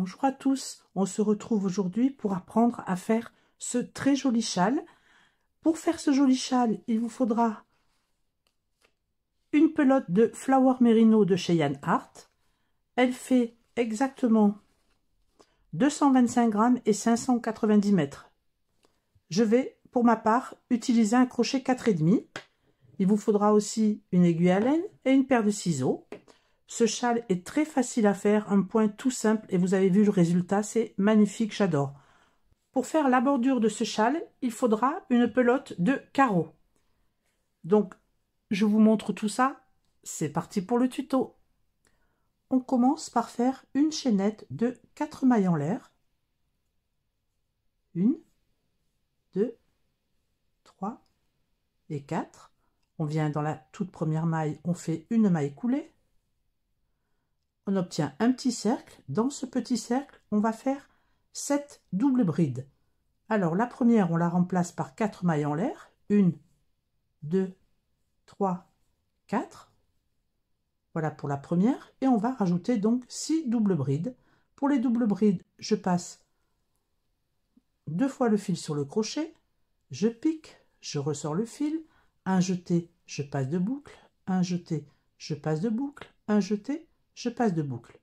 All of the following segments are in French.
Bonjour à tous, on se retrouve aujourd'hui pour apprendre à faire ce très joli châle. Pour faire ce joli châle, il vous faudra une pelote de Flower Merino de Cheyenne Hart. Elle fait exactement 225 grammes et 590 mètres. Je vais, pour ma part, utiliser un crochet 4,5. Il vous faudra aussi une aiguille à laine et une paire de ciseaux. Ce châle est très facile à faire, un point tout simple et vous avez vu le résultat, c'est magnifique, j'adore. Pour faire la bordure de ce châle, il faudra une pelote de carreaux. Donc, je vous montre tout ça, c'est parti pour le tuto. On commence par faire une chaînette de 4 mailles en l'air. 1, 2, 3 et 4. On vient dans la toute première maille, on fait une maille coulée on obtient un petit cercle. Dans ce petit cercle, on va faire 7 doubles brides. Alors la première, on la remplace par 4 mailles en l'air. 1, 2, 3, 4. Voilà pour la première. Et on va rajouter donc 6 doubles brides. Pour les doubles brides, je passe deux fois le fil sur le crochet. Je pique, je ressors le fil. Un jeté, je passe de boucle. Un jeté, je passe de boucle. Un jeté, je passe de boucle.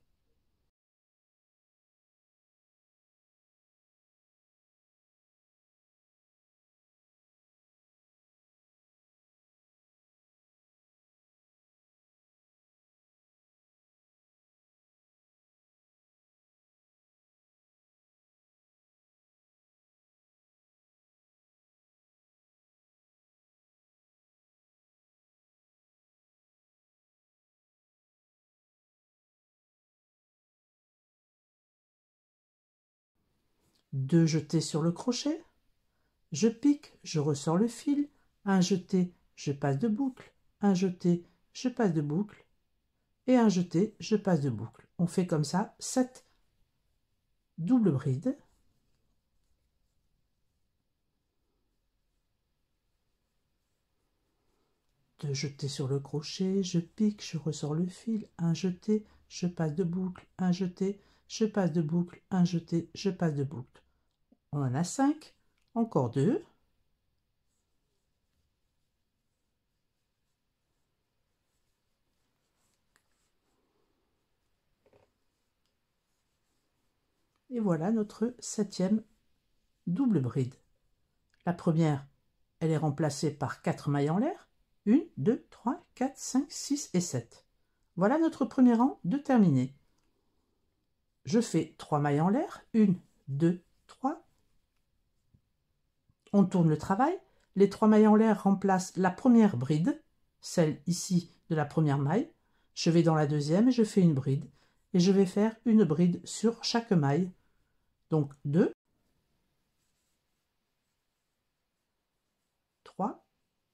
deux jetés sur le crochet. Je pique, je ressors le fil, un jeté, je passe de boucle, un jeté, je passe de boucle, et un jeté, je passe de boucle. On fait comme ça sept doubles brides. Deux jetés sur le crochet, je pique, je ressors le fil, un jeté, je passe de boucle, un jeté, je passe de boucle, un jeté, je passe de boucle. On en a 5. Encore 2. Et voilà notre septième double bride. La première, elle est remplacée par 4 mailles en l'air. 1, 2, 3, 4, 5, 6 et 7. Voilà notre premier rang de terminé. Je fais 3 mailles en l'air. 1, 2, tourne le travail, les trois mailles en l'air remplacent la première bride, celle ici de la première maille. Je vais dans la deuxième et je fais une bride. Et je vais faire une bride sur chaque maille. Donc 2, 3,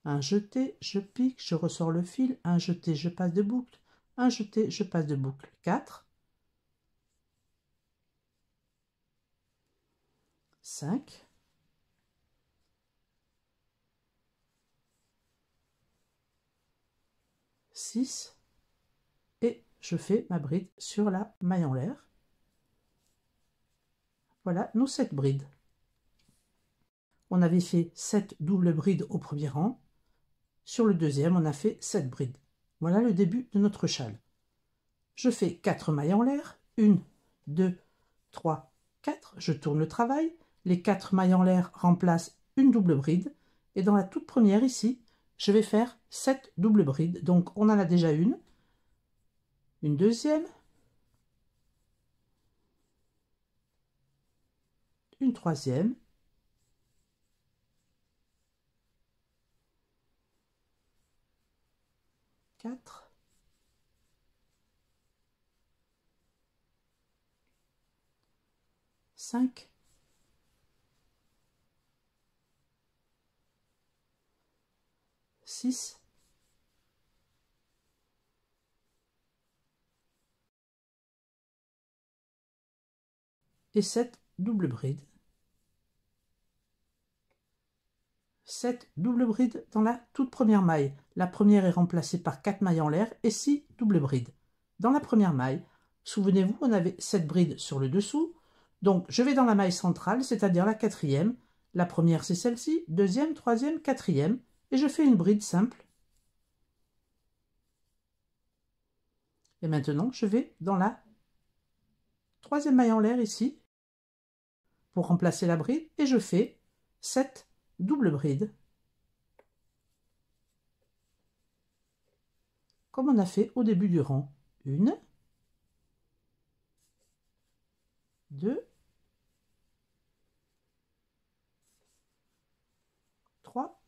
un jeté, je pique, je ressors le fil, un jeté, je passe de boucle, un jeté, je passe de boucle. 4, 5, et je fais ma bride sur la maille en l'air. Voilà nos 7 brides. On avait fait sept doubles brides au premier rang. Sur le deuxième, on a fait sept brides. Voilà le début de notre châle. Je fais quatre mailles en l'air. 1, 2, 3, 4. Je tourne le travail. Les quatre mailles en l'air remplacent une double bride. Et dans la toute première ici, je vais faire sept doubles brides. Donc on en a déjà une, une deuxième, une troisième, quatre, cinq, six, Et 7 double brides. 7 double brides dans la toute première maille. La première est remplacée par 4 mailles en l'air et 6 double brides. Dans la première maille, souvenez-vous, on avait 7 brides sur le dessous. Donc je vais dans la maille centrale, c'est-à-dire la quatrième. La première c'est celle-ci, deuxième, troisième, quatrième. Et je fais une bride simple. Et maintenant, je vais dans la troisième maille en l'air ici, remplacer la bride et je fais cette double bride Comme on a fait au début du rang. 1, 2, 3,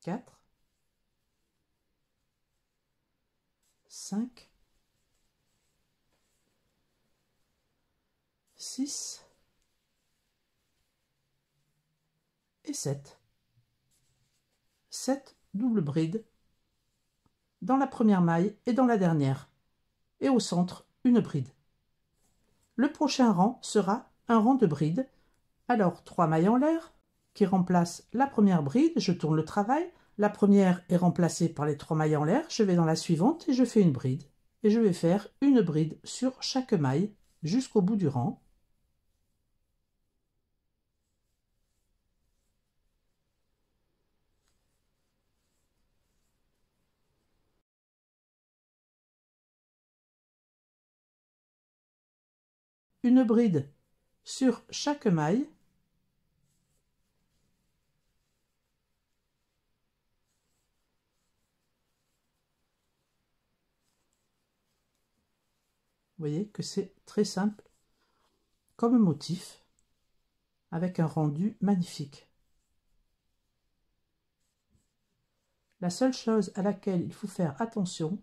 4, 5, 6 et 7. 7 doubles brides dans la première maille et dans la dernière, et au centre une bride. Le prochain rang sera un rang de brides, alors 3 mailles en l'air qui remplacent la première bride, je tourne le travail, la première est remplacée par les 3 mailles en l'air, je vais dans la suivante et je fais une bride, et je vais faire une bride sur chaque maille jusqu'au bout du rang, une bride sur chaque maille. Vous voyez que c'est très simple comme motif avec un rendu magnifique. La seule chose à laquelle il faut faire attention,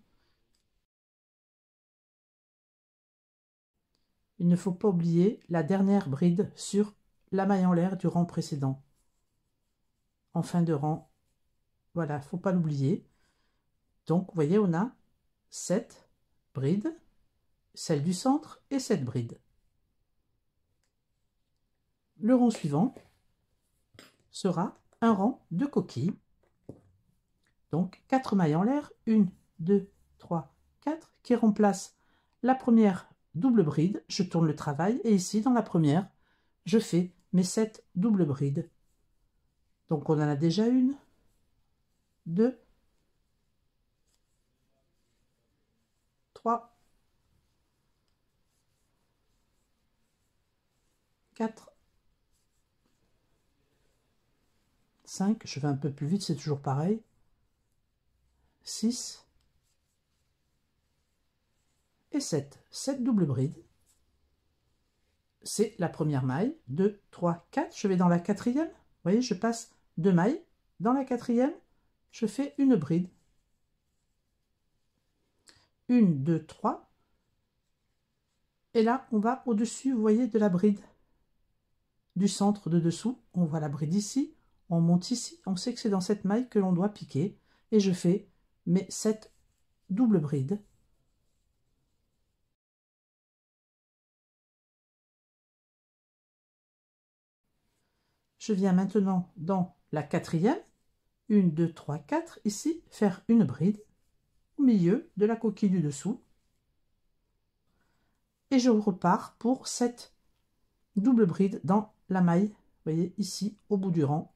il ne faut pas oublier la dernière bride sur la maille en l'air du rang précédent. En fin de rang. Voilà, faut pas l'oublier. Donc, vous voyez, on a cette brides, celle du centre et cette brides. Le rang suivant sera un rang de coquilles. Donc 4 mailles en l'air, 1, 2, 3, 4, qui remplace la première double bride, je tourne le travail, et ici, dans la première, je fais mes sept double brides. Donc on en a déjà une, deux, trois, quatre, cinq, je vais un peu plus vite, c'est toujours pareil, six, et 7. 7 double brides. C'est la première maille. 2, 3, 4. Je vais dans la quatrième. Vous voyez, je passe deux mailles. Dans la quatrième, je fais une bride. 1, 2, 3. Et là, on va au-dessus, vous voyez, de la bride. Du centre de dessous, on voit la bride ici. On monte ici. On sait que c'est dans cette maille que l'on doit piquer. Et je fais mes 7 double brides. Je viens maintenant dans la quatrième, une, deux, trois, quatre, ici, faire une bride au milieu de la coquille du dessous. Et je repars pour cette double bride dans la maille, vous voyez, ici, au bout du rang.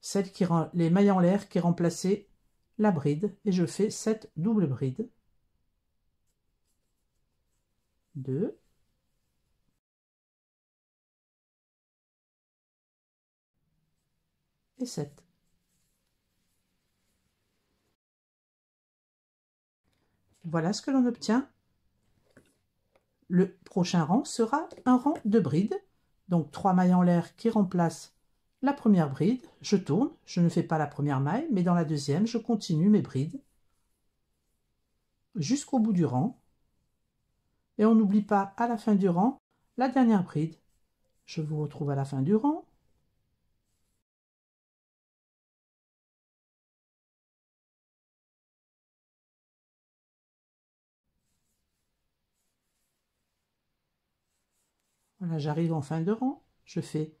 Celle qui rend les mailles en l'air qui remplaçaient la bride. Et je fais cette double bride. 2, 7. Voilà ce que l'on obtient. Le prochain rang sera un rang de brides, donc trois mailles en l'air qui remplacent la première bride. Je tourne, je ne fais pas la première maille, mais dans la deuxième, je continue mes brides jusqu'au bout du rang. Et on n'oublie pas à la fin du rang la dernière bride. Je vous retrouve à la fin du rang Ah ben, j'arrive en fin de rang, je fais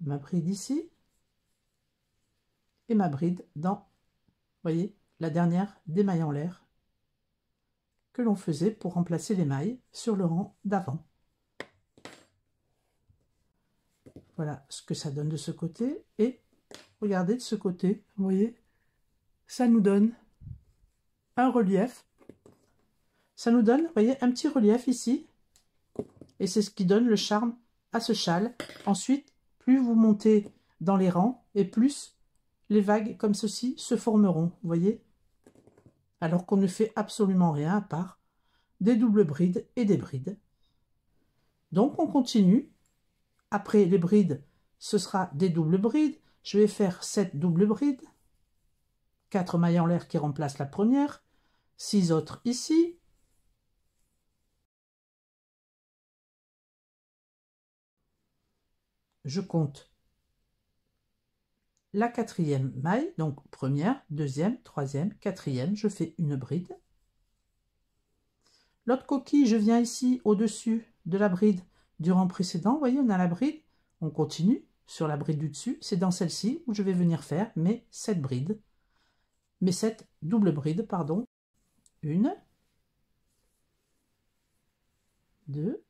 ma bride ici et ma bride dans, voyez, la dernière des mailles en l'air que l'on faisait pour remplacer les mailles sur le rang d'avant. Voilà ce que ça donne de ce côté. Et regardez de ce côté, vous voyez, ça nous donne un relief. Ça nous donne, voyez, un petit relief ici et c'est ce qui donne le charme à ce châle. Ensuite, plus vous montez dans les rangs et plus les vagues comme ceci se formeront, voyez Alors qu'on ne fait absolument rien à part des doubles brides et des brides. Donc on continue. Après les brides, ce sera des doubles brides. Je vais faire sept doubles brides. 4 mailles en l'air qui remplacent la première. six autres ici. je compte la quatrième maille, donc première, deuxième, troisième, quatrième, je fais une bride. L'autre coquille, je viens ici au-dessus de la bride du rang précédent. Vous voyez, on a la bride, on continue sur la bride du dessus. C'est dans celle-ci où je vais venir faire mes sept brides, mes sept doubles brides, pardon. Une, deux,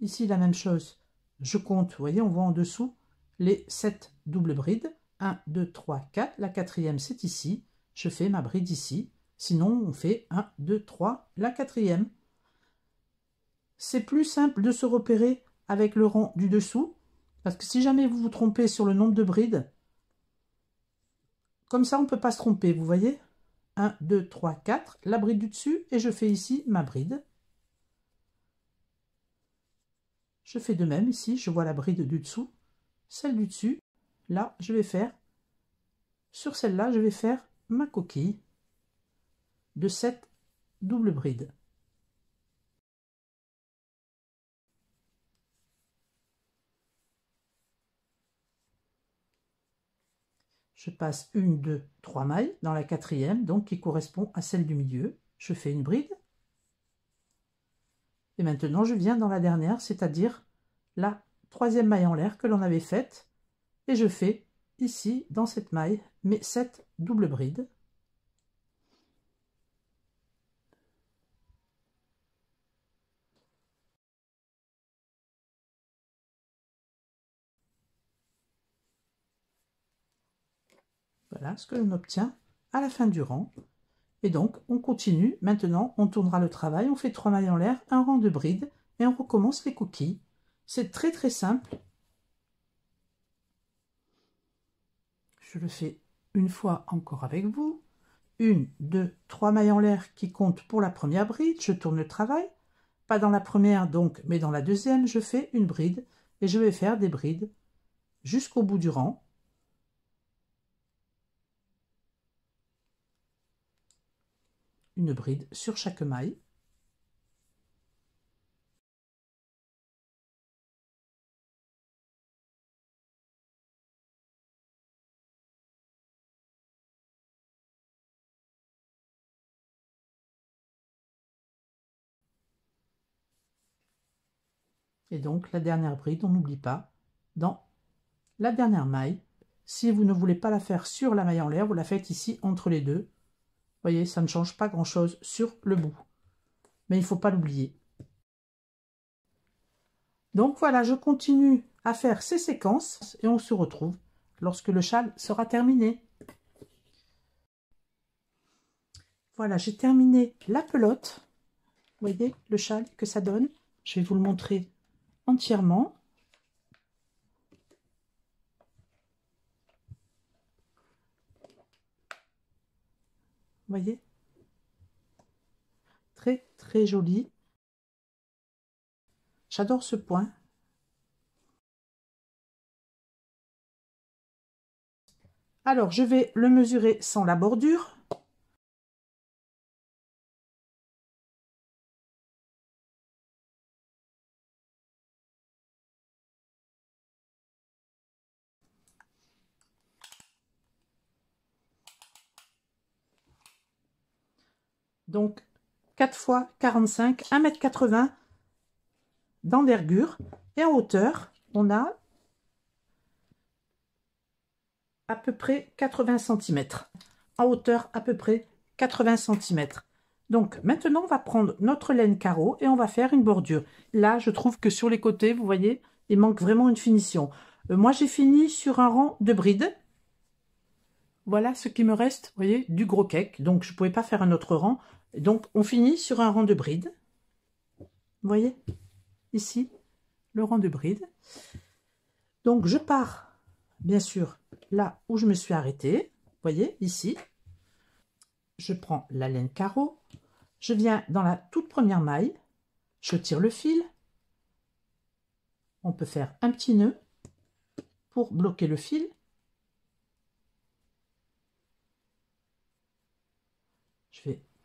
Ici, la même chose. Je compte, vous voyez, on voit en dessous les 7 doubles brides. 1, 2, 3, 4. La quatrième, c'est ici. Je fais ma bride ici. Sinon, on fait 1, 2, 3, la quatrième. C'est plus simple de se repérer avec le rang du dessous. Parce que si jamais vous vous trompez sur le nombre de brides, comme ça, on ne peut pas se tromper, vous voyez 1, 2, 3, 4, la bride du dessus, et je fais ici ma bride. Je fais de même ici, je vois la bride du dessous, celle du dessus, là je vais faire, sur celle-là je vais faire ma coquille de cette double bride. Je passe une, deux, trois mailles dans la quatrième, donc qui correspond à celle du milieu. Je fais une bride, et maintenant, je viens dans la dernière, c'est-à-dire la troisième maille en l'air que l'on avait faite. Et je fais ici, dans cette maille, mes sept doubles brides. Voilà ce que l'on obtient à la fin du rang. Et donc, on continue. Maintenant, on tournera le travail, on fait trois mailles en l'air, un rang de brides et on recommence les cookies. C'est très très simple. Je le fais une fois encore avec vous. Une, deux, trois mailles en l'air qui comptent pour la première bride. Je tourne le travail. Pas dans la première donc, mais dans la deuxième, je fais une bride. Et je vais faire des brides jusqu'au bout du rang. une bride sur chaque maille. Et donc la dernière bride, on n'oublie pas, dans la dernière maille. Si vous ne voulez pas la faire sur la maille en l'air, vous la faites ici entre les deux voyez, ça ne change pas grand-chose sur le bout. Mais il ne faut pas l'oublier. Donc voilà, je continue à faire ces séquences et on se retrouve lorsque le châle sera terminé. Voilà, j'ai terminé la pelote. Vous voyez le châle que ça donne Je vais vous le montrer entièrement. voyez Très, très joli. J'adore ce point. Alors, je vais le mesurer sans la bordure. Donc 4 x 45, 1m80 d'envergure. Et en hauteur, on a à peu près 80 cm. En hauteur, à peu près 80 cm. Donc maintenant, on va prendre notre laine carreau et on va faire une bordure. Là, je trouve que sur les côtés, vous voyez, il manque vraiment une finition. Euh, moi, j'ai fini sur un rang de brides. Voilà ce qui me reste, vous voyez, du gros cake. Donc, je ne pouvais pas faire un autre rang. Donc, on finit sur un rang de bride. Vous voyez Ici, le rang de bride. Donc, je pars, bien sûr, là où je me suis arrêtée. Vous voyez, ici. Je prends la laine carreau. Je viens dans la toute première maille. Je tire le fil. On peut faire un petit nœud pour bloquer le fil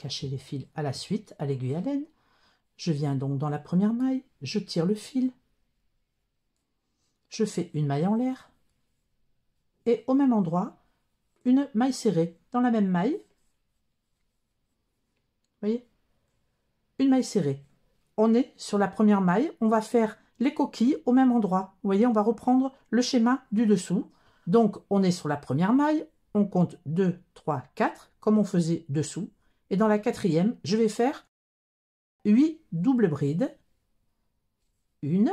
cacher les fils à la suite à l'aiguille à laine. Je viens donc dans la première maille, je tire le fil, je fais une maille en l'air, et au même endroit, une maille serrée. Dans la même maille, voyez, une maille serrée. On est sur la première maille, on va faire les coquilles au même endroit. Vous voyez, on va reprendre le schéma du dessous. Donc, on est sur la première maille, on compte 2, 3, 4, comme on faisait dessous et dans la quatrième, je vais faire 8 doubles brides. 1,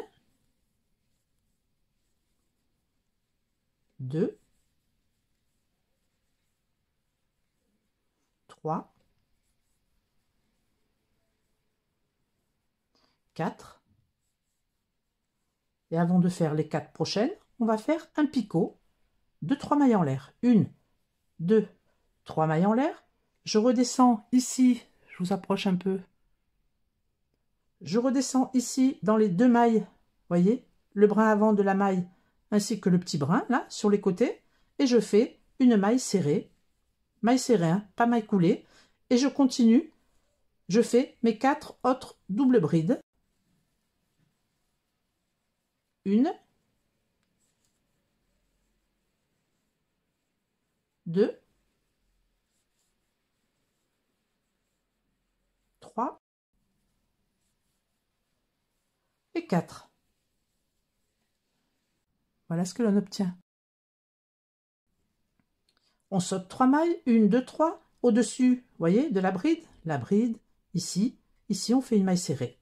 2, 3, 4. Et avant de faire les 4 prochaines, on va faire un picot de 3 mailles en l'air. 1, 2, 3 mailles en l'air. Je redescends ici, je vous approche un peu. Je redescends ici dans les deux mailles, voyez, le brin avant de la maille ainsi que le petit brin là sur les côtés et je fais une maille serrée, maille serrée, hein, pas maille coulée et je continue, je fais mes quatre autres doubles brides. Une, deux, et 4. Voilà ce que l'on obtient. On saute 3 mailles, 1, 2, 3, au-dessus, voyez, de la bride. La bride, ici, ici on fait une maille serrée.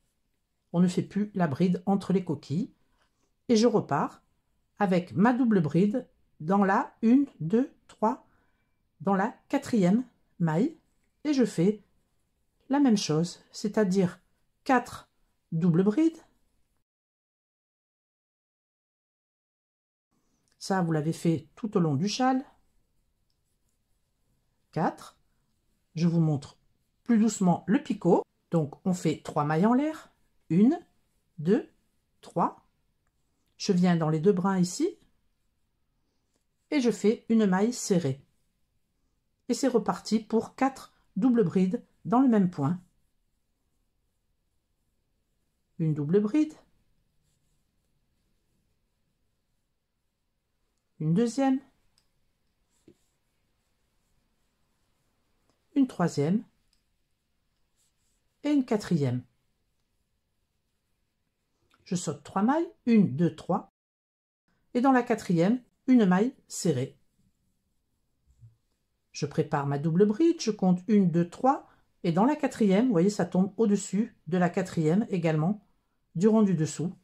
On ne fait plus la bride entre les coquilles. Et je repars avec ma double bride dans la 1, 2, 3, dans la quatrième maille. Et je fais la même chose, c'est-à-dire 4 doubles brides, vous l'avez fait tout au long du châle. 4. Je vous montre plus doucement le picot. Donc, on fait trois mailles en l'air. 1, 2, 3. Je viens dans les deux brins ici. Et je fais une maille serrée. Et c'est reparti pour 4 doubles brides dans le même point. Une double bride. une deuxième, une troisième et une quatrième. Je saute trois mailles, une, deux, trois, et dans la quatrième, une maille serrée. Je prépare ma double bride, je compte une, deux, trois, et dans la quatrième, voyez, ça tombe au-dessus de la quatrième également, du rond du dessous.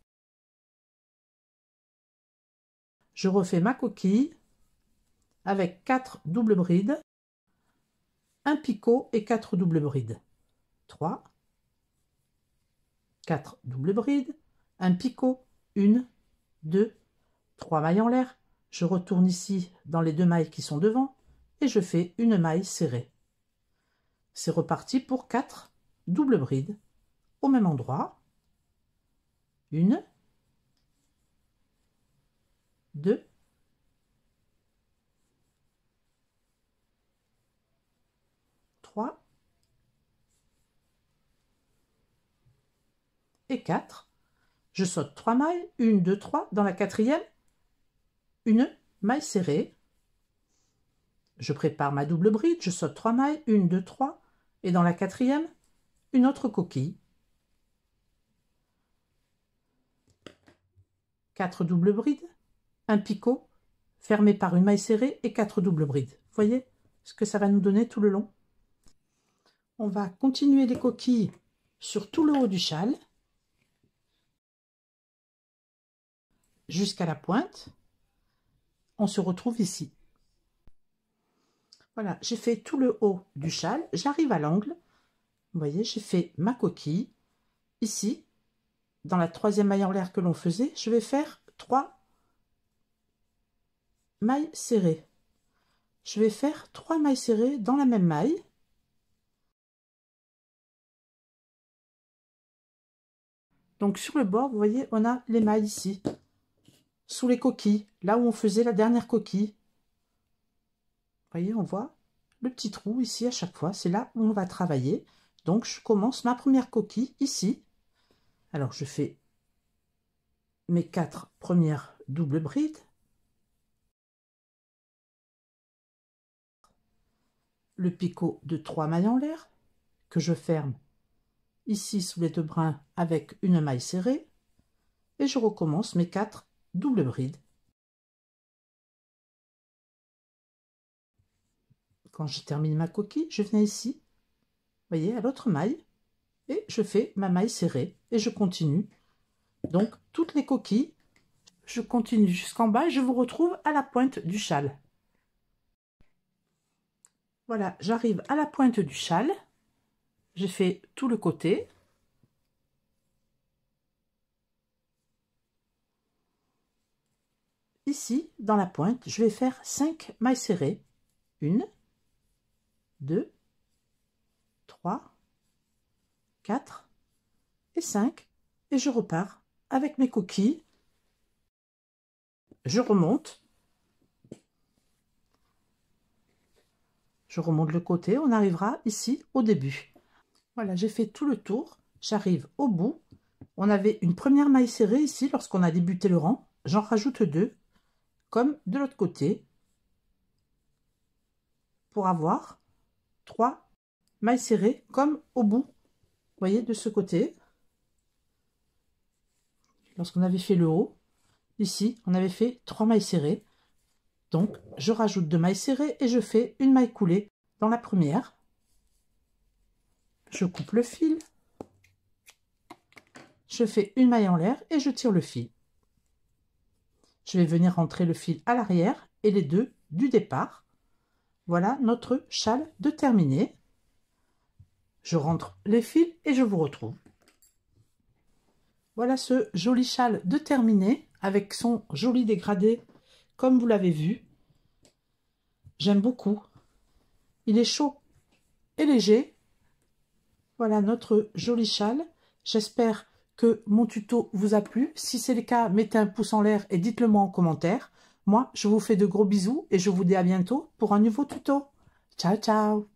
je refais ma coquille avec 4 doubles brides, un picot et 4 doubles brides. 3, 4 doubles brides, un picot, 1, 2, 3 mailles en l'air. Je retourne ici dans les deux mailles qui sont devant et je fais une maille serrée. C'est reparti pour 4 doubles brides au même endroit. 1, 2. 3 et 4. Je saute 3 mailles, 1, 2, 3. Dans la quatrième, une maille serrée. Je prépare ma double bride, je saute 3 mailles, 1, 2, 3. Et dans la quatrième, une autre coquille. 4 doubles brides, un picot fermé par une maille serrée et quatre doubles brides. Voyez ce que ça va nous donner tout le long. On va continuer les coquilles sur tout le haut du châle jusqu'à la pointe. On se retrouve ici. Voilà, j'ai fait tout le haut du châle. J'arrive à l'angle. Vous voyez, j'ai fait ma coquille. Ici, dans la troisième maille en l'air que l'on faisait, je vais faire trois mailles serrées. Je vais faire trois mailles serrées dans la même maille. Donc sur le bord, vous voyez, on a les mailles ici, sous les coquilles, là où on faisait la dernière coquille. Vous voyez, on voit le petit trou ici à chaque fois, c'est là où on va travailler. Donc je commence ma première coquille ici. Alors je fais mes quatre premières doubles brides, le picot de trois mailles en l'air, que je ferme ici sous les deux brins avec une maille serrée, et je recommence mes quatre doubles brides. Quand je termine ma coquille, je viens ici, voyez, à l'autre maille, et je fais ma maille serrée, et je continue. Donc, toutes les coquilles, je continue jusqu'en bas, et je vous retrouve à la pointe du châle. Voilà, j'arrive à la pointe du châle. J'ai fait tout le côté. Ici, dans la pointe, je vais faire 5 mailles serrées. 1, 2, 3, 4 et 5. Et je repars avec mes coquilles. Je remonte remonte le côté, on arrivera ici au début. Voilà, j'ai fait tout le tour, j'arrive au bout. On avait une première maille serrée ici lorsqu'on a débuté le rang. J'en rajoute deux, comme de l'autre côté, pour avoir trois mailles serrées comme au bout. voyez, de ce côté, lorsqu'on avait fait le haut, ici, on avait fait trois mailles serrées. Donc, je rajoute deux mailles serrées et je fais une maille coulée dans la première. Je coupe le fil. Je fais une maille en l'air et je tire le fil. Je vais venir rentrer le fil à l'arrière et les deux du départ. Voilà notre châle de terminé. Je rentre les fils et je vous retrouve. Voilà ce joli châle de terminé avec son joli dégradé comme vous l'avez vu, j'aime beaucoup. Il est chaud et léger. Voilà notre joli châle. J'espère que mon tuto vous a plu. Si c'est le cas, mettez un pouce en l'air et dites-le moi en commentaire. Moi, je vous fais de gros bisous et je vous dis à bientôt pour un nouveau tuto. Ciao, ciao